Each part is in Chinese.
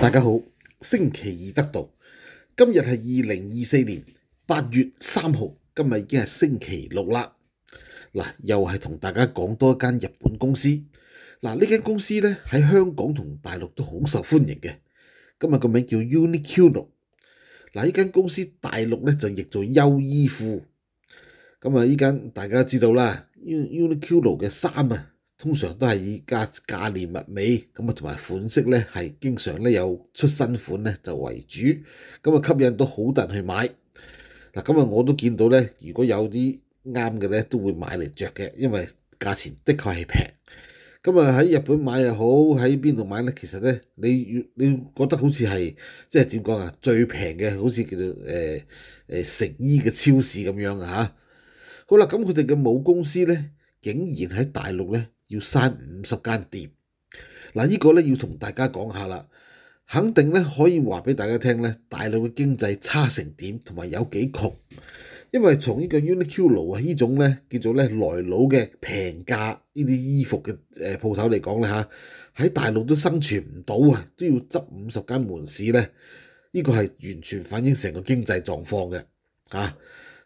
大家好，星期二得到，今日系二零二四年八月三号，今日已经系星期六啦。嗱，又系同大家讲多间日本公司。嗱，呢间公司咧喺香港同大陆都好受欢迎嘅。今日个名叫 Uniqlo。嗱，呢间公司大陆咧就译做优衣库。咁啊，呢间大家知道啦，Un Uniqlo 嘅衫啊。通常都係以家價廉物美咁啊，同埋款式咧係經常咧有出新款咧就為主，咁啊吸引到好多人去買嗱。咁啊我都見到咧，如果有啲啱嘅咧，都會買嚟着嘅，因為價錢的確係平。咁啊喺日本買又好，喺邊度買咧？其實咧，你你覺得好似係即係點講啊？最平嘅好似叫做誒誒成衣嘅超市咁樣嚇。好啦，咁佢哋嘅母公司咧，竟然喺大陸咧。要刪五十間店，嗱呢個咧要同大家講下啦，肯定咧可以話俾大家聽咧，大陸嘅經濟差成點同埋有幾窮，因為從呢個 uniqlo 啊呢種咧叫做咧來佬嘅平價呢啲衣服嘅誒鋪頭嚟講咧嚇，喺大陸都生存唔到啊，都要執五十間門市咧，呢個係完全反映成個經濟狀況嘅，啊！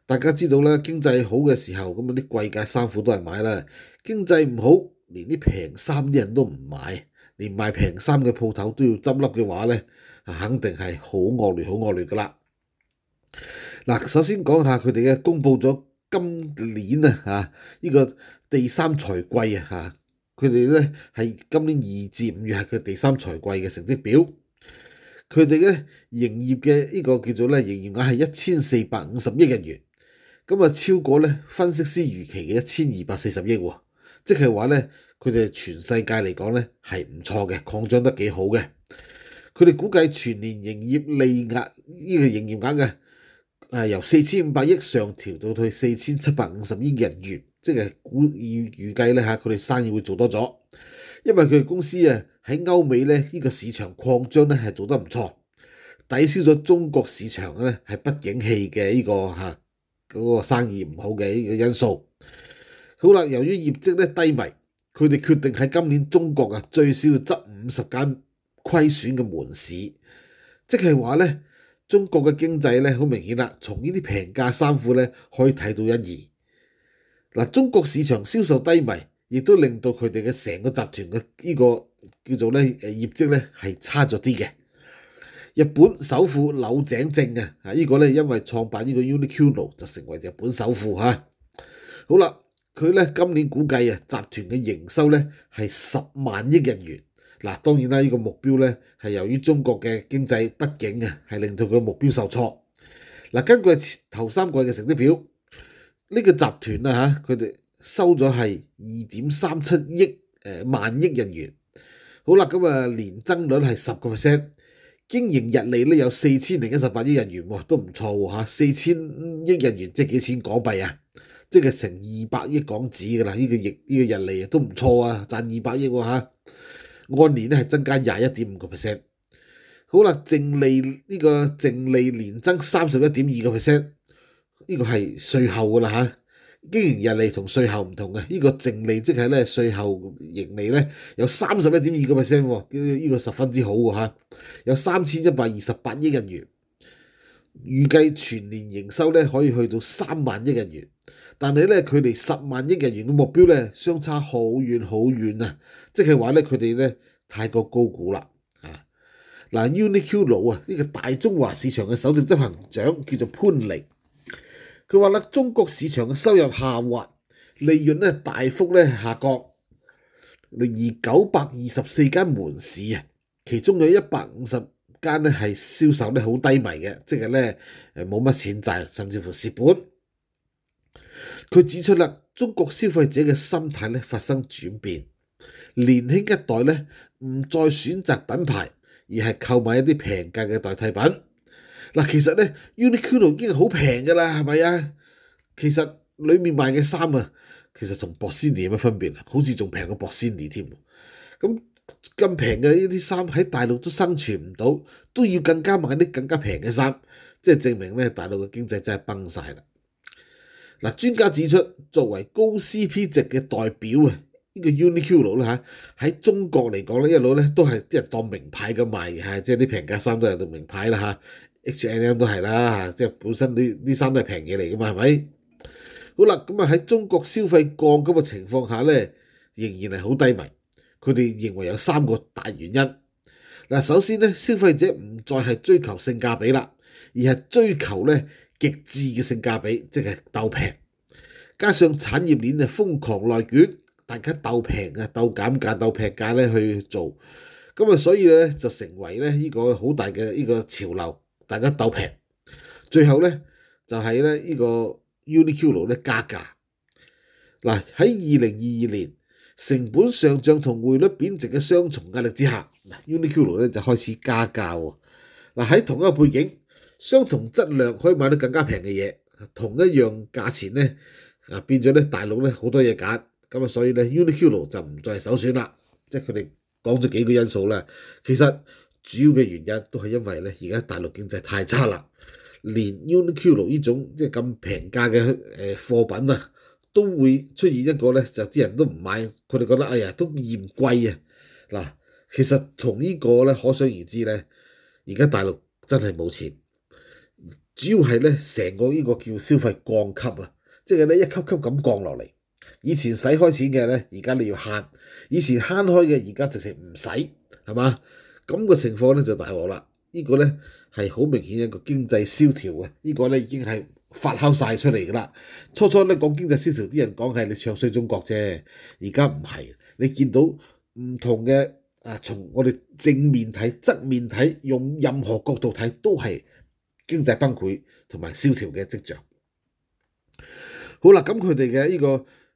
大家知道啦，經濟好嘅時候，咁啲貴價衫褲都係買啦。經濟唔好，連啲平衫啲人都唔買，連賣平衫嘅鋪頭都要執笠嘅話咧，肯定係好惡劣，好惡劣噶啦。嗱，首先講下佢哋嘅公佈咗今年啊，啊呢個第三財季啊，佢哋咧係今年二至五月係佢第三財季嘅成績表，佢哋咧營業嘅呢個叫做咧營業額係一千四百五十億日元。咁啊，超過咧分析師預期嘅一千二百四十億，即係話咧，佢哋全世界嚟講咧係唔錯嘅，擴張得幾好嘅。佢哋估計全年營業利額呢個營業額嘅誒由四千五百億上調到去四千七百五十億日元，即係估預預計咧嚇佢哋生意會做多咗，因為佢哋公司啊喺歐美咧呢個市場擴張咧係做得唔錯，抵消咗中國市場咧係不景氣嘅呢個嚇。嗰個生意唔好嘅因素，好啦，由於業績咧低迷，佢哋決定喺今年中國啊最少要執五十間虧損嘅門市，即係話咧中國嘅經濟咧好明顯啦，從呢啲平價衫褲咧可以睇到一二。嗱，中國市場銷售低迷，亦都令到佢哋嘅成個集團嘅呢個叫做咧誒業績咧係差咗啲嘅。日本首富柳井正啊，啊，呢個咧因為創辦呢個 Uniqlo 就成為日本首富嚇。好啦，佢咧今年估計啊，集團嘅營收咧係十萬億日元。嗱，當然啦，呢個目標咧係由於中國嘅經濟不景啊，係令到佢目標受挫。嗱，根據頭三季嘅成績表，呢個集團啊嚇，佢哋收咗係二點三七億誒萬億日元。好啦，咁啊，年增率係十個 percent。經營日利咧有四千零一十八億日元，喎，都唔錯喎嚇，四千億日元即係幾錢港幣啊？即係成二百億港紙㗎啦，呢個億呢個日利啊都唔錯啊，賺二百億喎嚇，按年咧係增加廿一點五個 percent。好啦，淨利呢個淨利連增三十一點二個 percent，呢個係税後㗎啦嚇。經營日利同税后唔同嘅，呢个净利即系咧税后盈利咧有三十一点二个 percent，呢个十分之好喎吓，有三千一百二十八亿日元，预计全年营收咧可以去到三万亿日元，但系咧佢离十万亿日元嘅目标咧相差好远好远啊！即系话咧佢哋咧太过高估啦啊！嗱，Uniqlo 啊呢个大中华市场嘅首席执行长叫做潘力。佢話咧，中國市場嘅收入下滑，利潤咧大幅咧下降，而九百二十四間門市啊，其中有一百五十間咧係銷售咧好低迷嘅，即係咧誒冇乜錢賺，甚至乎蝕本。佢指出啦，中國消費者嘅心態咧發生轉變，年輕一代咧唔再選擇品牌，而係購買一啲平價嘅代替品。嗱，其實咧，Uniqlo 已經好平噶啦，係咪啊？其實裡面賣嘅衫啊，其實同博斯尼有乜分別啊？好似仲平過博斯尼添。咁咁平嘅呢啲衫喺大陸都生存唔到，都要更加買啲更加平嘅衫，即係證明咧，大陸嘅經濟真係崩晒啦。嗱，專家指出，作為高 C P 值嘅代表啊，呢個 Uniqlo 咧嚇喺中國嚟講咧一路咧都係啲人當名牌咁賣，係即係啲平價衫都係當名牌啦嚇。H&M 都係啦，即係本身呢呢三都係平嘢嚟噶嘛，係咪？好啦，咁啊喺中國消費降咁嘅情況下咧，仍然係好低迷。佢哋認為有三個大原因。嗱，首先咧，消費者唔再係追求性價比啦，而係追求咧極致嘅性價比，即係鬥平。加上產業鏈啊瘋狂內卷，大家鬥平啊鬥減價鬥劈價咧去做，咁啊所以咧就成為咧呢個好大嘅呢個潮流。大家鬥平，最後咧就係咧呢個 Uniqlo 咧加價。嗱喺二零二二年成本上漲同匯率貶值嘅雙重壓力之下，嗱 Uniqlo 咧就開始加價喎。嗱喺同一個背景，相同質量可以買到更加平嘅嘢，同一樣價錢咧啊變咗咧大陸咧好多嘢揀，咁啊所以咧 Uniqlo 就唔再首選啦。即係佢哋講咗幾個因素啦，其實。主要嘅原因都係因為咧，而家大陸經濟太差啦，連 uniqlo 呢種即係咁平價嘅誒貨品啊，都會出現一個咧，就啲人都唔買，佢哋覺得哎呀都嫌貴啊。嗱，其實從呢個咧，可想而知咧，而家大陸真係冇錢，主要係咧成個呢個叫消費降級啊，即係咧一級級咁降落嚟。以前使開錢嘅咧，而家你要慳；以前慳開嘅，而家直情唔使，係嘛？咁嘅情況咧就大鑊啦！依個咧係好明顯一個經濟蕭條嘅，依個咧已經係發酵曬出嚟㗎啦。初初咧講經濟蕭條，啲人講係你唱衰中國啫，而家唔係。你見到唔同嘅啊，從我哋正面睇、側面睇，用任何角度睇都係經濟崩潰同埋蕭條嘅跡象。好啦，咁佢哋嘅呢個。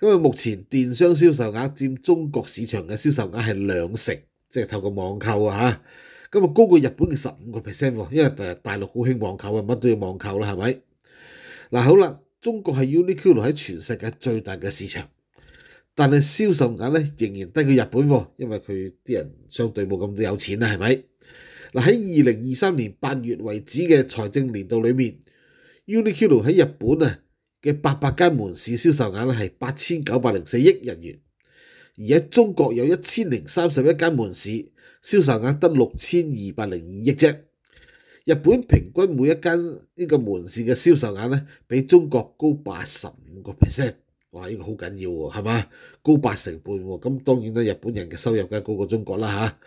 咁啊，目前電商銷售額佔中國市場嘅銷售額係兩成，即係透過網購啊嚇。咁啊，高過日本嘅十五個 percent 喎。因為大陸好興網購啊，乜都要網購啦，係咪？嗱好啦，中國係 Uniqlo 喺全世界最大嘅市場，但係銷售額咧仍然低過日本喎，因為佢啲人相對冇咁多有錢啦，係咪？嗱喺二零二三年八月為止嘅財政年度裏面，Uniqlo 喺日本啊。嘅八百间门市销售额咧系八千九百零四亿日元，而喺中国有一千零三十一间门市，销售额得六千二百零二亿啫。日本平均每一间呢个门市嘅销售额咧，比中国高八十五个 percent。哇！呢个好紧要喎，系嘛？高八成半喎。咁當然啦，日本人嘅收入梗係高過中國啦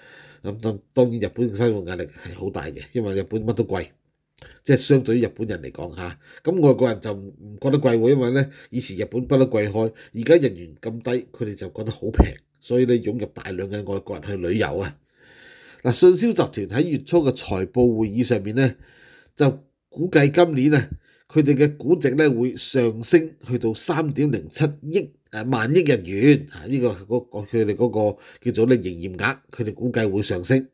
嚇。咁當當然，日本嘅生活壓力係好大嘅，因為日本乜都貴。即係相對於日本人嚟講嚇，咁外國人就唔覺得貴喎，因為咧以前日本不嬲貴開，而家人員咁低，佢哋就覺得好平，所以咧湧入大量嘅外國人去旅遊啊！嗱，信超集團喺月初嘅財報會議上面咧，就估計今年啊，佢哋嘅估值咧會上升去到三點零七億誒萬億日元啊！呢個嗰佢哋嗰個叫做咧營業額，佢哋估計會上升。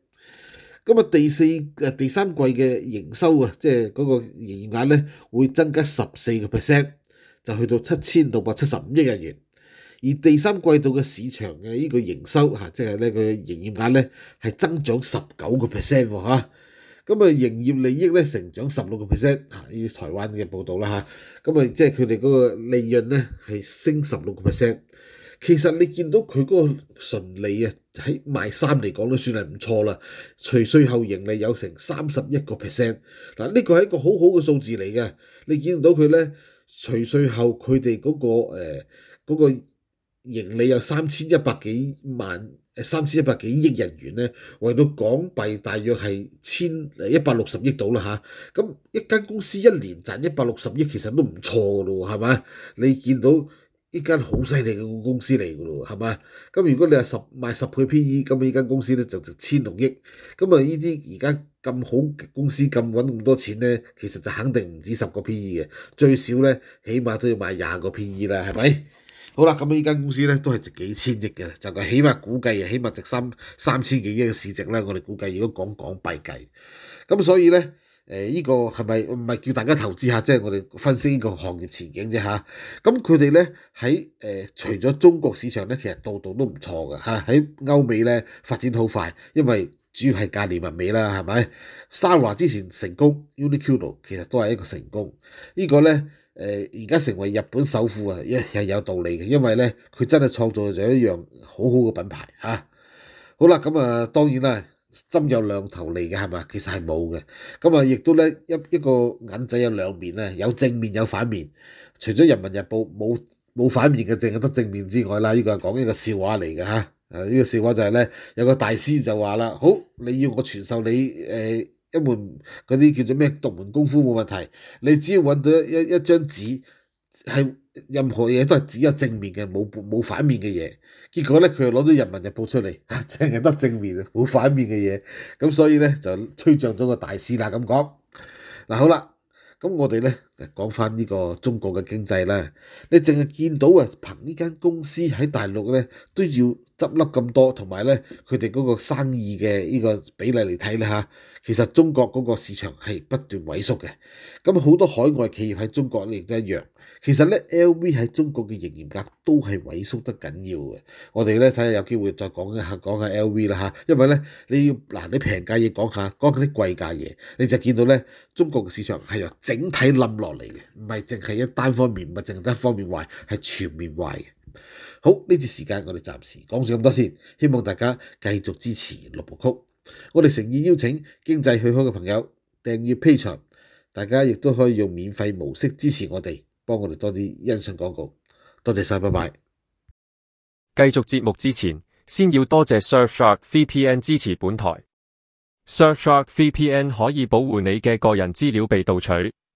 咁啊第四誒第三季嘅營收啊，即係嗰個營業額咧，會增加十四個 percent，就去到七千六百七十五億日元。而第三季度嘅市場嘅呢個營收嚇，即係咧個營業額咧係增長十九個 percent 喎嚇。咁啊營業利益咧成長十六個 percent 嚇，依台灣嘅報道啦嚇。咁啊即係佢哋嗰個利潤咧係升十六個 percent。其實你見到佢嗰個純利啊，喺賣三嚟講都算係唔錯啦。除税後盈利有成三十一個 percent，嗱呢個係一個好好嘅數字嚟嘅。你見到佢咧，除税後佢哋嗰個誒嗰個盈利有三千一百幾萬，三千一百幾億日元咧，換到港幣大約係千一百六十億到啦嚇。咁一間公司一年賺一百六十億，其實都唔錯噶咯，係嘛？你見到？依間好犀利嘅公司嚟㗎咯，係咪？咁如果你係十賣十倍 P/E，咁依間公司咧就值千六億。咁啊，依啲而家咁好公司咁揾咁多錢咧，其實就肯定唔止十個 P/E 嘅，最少咧起碼都要賣廿個 P/E 啦，係咪？好啦，咁呢間公司咧都係值幾千億嘅，就係起碼估計啊，起碼值三三千幾億嘅市值啦。我哋估計如果講港幣計，咁所以咧。誒呢個係咪唔係叫大家投資下，即係我哋分析呢個行業前景啫嚇。咁佢哋咧喺誒除咗中國市場咧，其實度度都唔錯嘅嚇。喺歐美咧發展好快，因為主要係價廉物美啦，係咪？三華之前成功 Uniqlo，其實都係一個成功。呢個咧誒而家成為日本首富啊，係有道理嘅，因為咧佢真係創造咗一樣好好嘅品牌嚇。好啦，咁啊當然啦。针有两头嚟嘅系嘛，其实系冇嘅。咁啊，亦都咧一一个银仔有两面啊，有正面有反面。除咗《人民日报》冇冇反面嘅，净系得正面之外啦，呢个系讲一个笑话嚟嘅吓。啊，呢个笑话就系咧，有个大师就话啦，好，你要我传授你诶一门嗰啲叫做咩独门功夫冇问题，你只要揾到一一一张纸。任何嘢都系只有正面嘅，冇冇反面嘅嘢。結果咧，佢又攞咗《人民日報》出嚟，淨係得正面，冇反面嘅嘢。咁所以咧，就吹漲咗個大師啦咁講。嗱，好啦，咁我哋咧。講翻呢個中國嘅經濟啦，你淨係見到啊，憑呢間公司喺大陸咧都要執笠咁多，同埋咧佢哋嗰個生意嘅呢個比例嚟睇咧嚇，其實中國嗰個市場係不斷萎縮嘅。咁好多海外企業喺中國亦都一樣。其實咧，LV 喺中國嘅營業額都係萎縮得緊要嘅。我哋咧睇下有機會再講一下講下 LV 啦嚇，因為咧你要嗱你平價嘢講下，講緊啲貴價嘢，你就見到咧中國嘅市場係由整體冧落。嚟嘅，唔系净系一单方面，唔系净一方面坏，系全面坏嘅。好呢次时间，我哋暂时讲住咁多先，希望大家继续支持六部曲。我哋诚意邀请经济许可嘅朋友订阅披场，大家亦都可以用免费模式支持我哋，帮我哋多啲欣赏广告。多谢晒，拜拜。继续节目之前，先要多谢 Surfshark VPN 支持本台。Surfshark VPN 可以保护你嘅个人资料被盗取。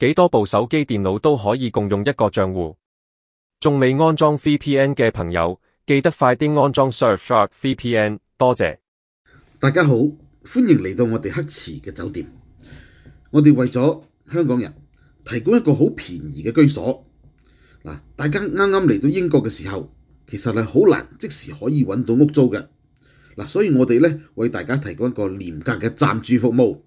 几多部手机、电脑都可以共用一个账户，仲未安装 VPN 嘅朋友，记得快啲安装 Surfshark VPN。多谢大家好，欢迎嚟到我哋黑池嘅酒店。我哋为咗香港人提供一个好便宜嘅居所。嗱，大家啱啱嚟到英国嘅时候，其实系好难即时可以揾到屋租嘅。嗱，所以我哋咧为大家提供一个廉价嘅暂住服务。